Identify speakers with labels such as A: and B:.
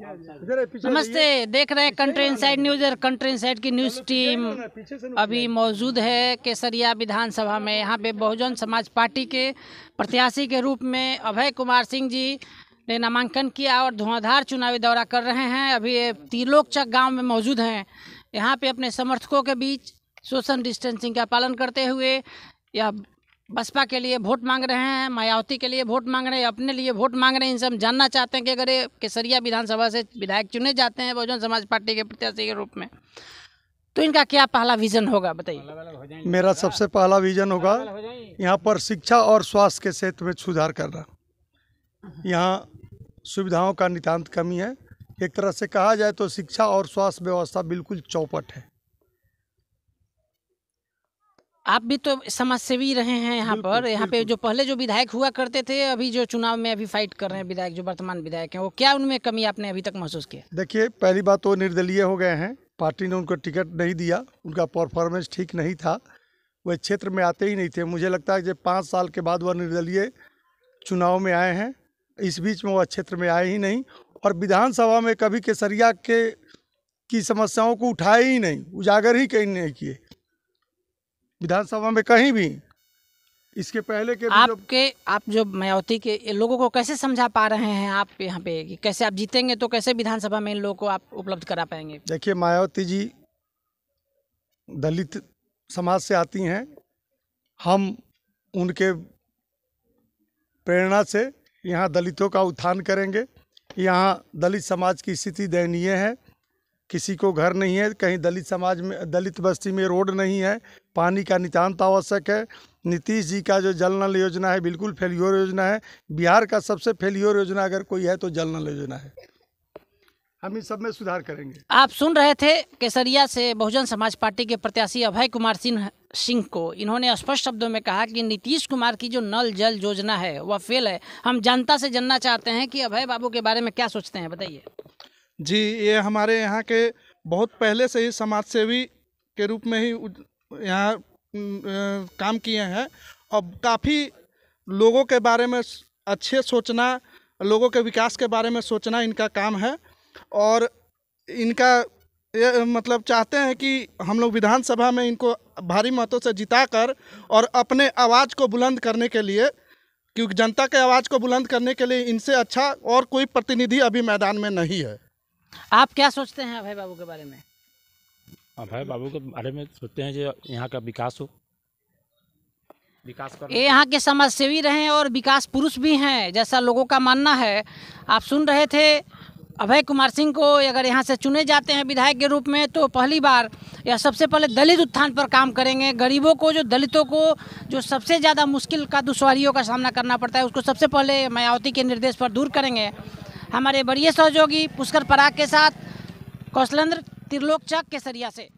A: नमस्ते देख रहे हैं कंट्री इनसाइड न्यूज और कंट्री इनसाइड की न्यूज टीम अभी मौजूद है केसरिया विधानसभा में यहाँ पे बहुजन समाज पार्टी के प्रत्याशी के रूप में अभय कुमार सिंह जी ने नामांकन किया और धुआंधार चुनावी दौरा कर रहे हैं अभी त्रिलोकचक गांव में मौजूद हैं यहाँ पे अपने समर्थकों के बीच सोशल डिस्टेंसिंग का पालन करते हुए यह बसपा के लिए वोट मांग रहे हैं मायावती के लिए वोट मांग रहे हैं अपने लिए वोट मांग रहे हैं इनसे हम जानना चाहते हैं कि अगर ये केसरिया विधानसभा से विधायक चुने जाते हैं बहुजन समाज पार्टी के प्रत्याशी के रूप में तो इनका क्या पहला विजन होगा बताइए
B: मेरा सबसे पहला विजन होगा यहाँ पर शिक्षा और स्वास्थ्य के क्षेत्र में सुधार करना यहाँ सुविधाओं का नितान्त कमी है एक तरह से कहा जाए तो शिक्षा और स्वास्थ्य व्यवस्था बिल्कुल चौपट है
A: आप भी तो समाज सेवी रहे हैं यहाँ पर यहाँ पे जो पहले जो विधायक हुआ करते थे अभी जो चुनाव में अभी फाइट कर रहे हैं विधायक जो वर्तमान विधायक हैं वो क्या उनमें कमी आपने अभी तक महसूस किया
B: देखिए पहली बात तो निर्दलीय हो गए हैं पार्टी ने उनको टिकट नहीं दिया उनका परफॉर्मेंस ठीक नहीं था वह क्षेत्र में आते ही नहीं थे मुझे लगता है जब पाँच साल के बाद वह निर्दलीय चुनाव में आए हैं इस बीच में वह क्षेत्र में आए ही नहीं और विधानसभा में कभी केसरिया के की समस्याओं को उठाए ही नहीं उजागर ही कहीं नहीं किए विधानसभा में कहीं भी इसके पहले के आपके
A: आप जो मायावती के लोगों को कैसे समझा पा रहे हैं आप यहाँ पे कि कैसे आप जीतेंगे तो कैसे विधानसभा में इन लोगों को आप उपलब्ध करा पाएंगे
B: देखिए मायावती जी दलित समाज से आती हैं हम उनके प्रेरणा से यहाँ दलितों का उत्थान करेंगे यहाँ दलित समाज की स्थिति दयनीय है किसी को घर नहीं है कहीं दलित समाज में दलित बस्ती में रोड नहीं है पानी का नितान्त आवश्यक है नीतीश जी का जो जल नल योजना है बिल्कुल फेल्योर योजना है बिहार का सबसे फेल्योर योजना अगर कोई है तो जल नल योजना है हम इन सब में सुधार करेंगे
A: आप सुन रहे थे केसरिया से बहुजन समाज पार्टी के प्रत्याशी अभय कुमार सिंह सिंह को इन्होंने स्पष्ट शब्दों में कहा कि नीतीश कुमार की जो नल जल योजना है वह फेल है हम जनता से जानना चाहते हैं कि अभय बाबू के बारे में क्या सोचते हैं बताइए
C: जी ये हमारे यहाँ के बहुत पहले से ही समाज सेवी के रूप में ही यहाँ काम किए हैं और काफ़ी लोगों के बारे में अच्छे सोचना लोगों के विकास के बारे में सोचना इनका काम है और इनका ये मतलब चाहते हैं कि हम लोग विधानसभा में इनको भारी मतों से जिता कर और अपने आवाज़ को बुलंद करने के लिए क्योंकि जनता के आवाज़ को बुलंद करने के लिए इनसे अच्छा और कोई प्रतिनिधि अभी मैदान में नहीं है
A: आप क्या सोचते हैं अभय बाबू के बारे में
B: अभय बाबू के बारे में सोचते हैं जो यहाँ का विकास हो विकास
A: कर ये यहाँ के समाज सेवी रहे और विकास पुरुष भी हैं जैसा लोगों का मानना है आप सुन रहे थे अभय कुमार सिंह को अगर यहाँ से चुने जाते हैं विधायक के रूप में तो पहली बार या सबसे पहले दलित उत्थान पर काम करेंगे गरीबों को जो दलितों को जो सबसे ज़्यादा मुश्किल का दुश्वारियों का सामना करना पड़ता है उसको सबसे पहले मायावती के निर्देश पर दूर करेंगे हमारे बड़िए सहयोगी पुष्कर पराग के साथ कौशलेंद्र त्रिलोक चक केसरिया से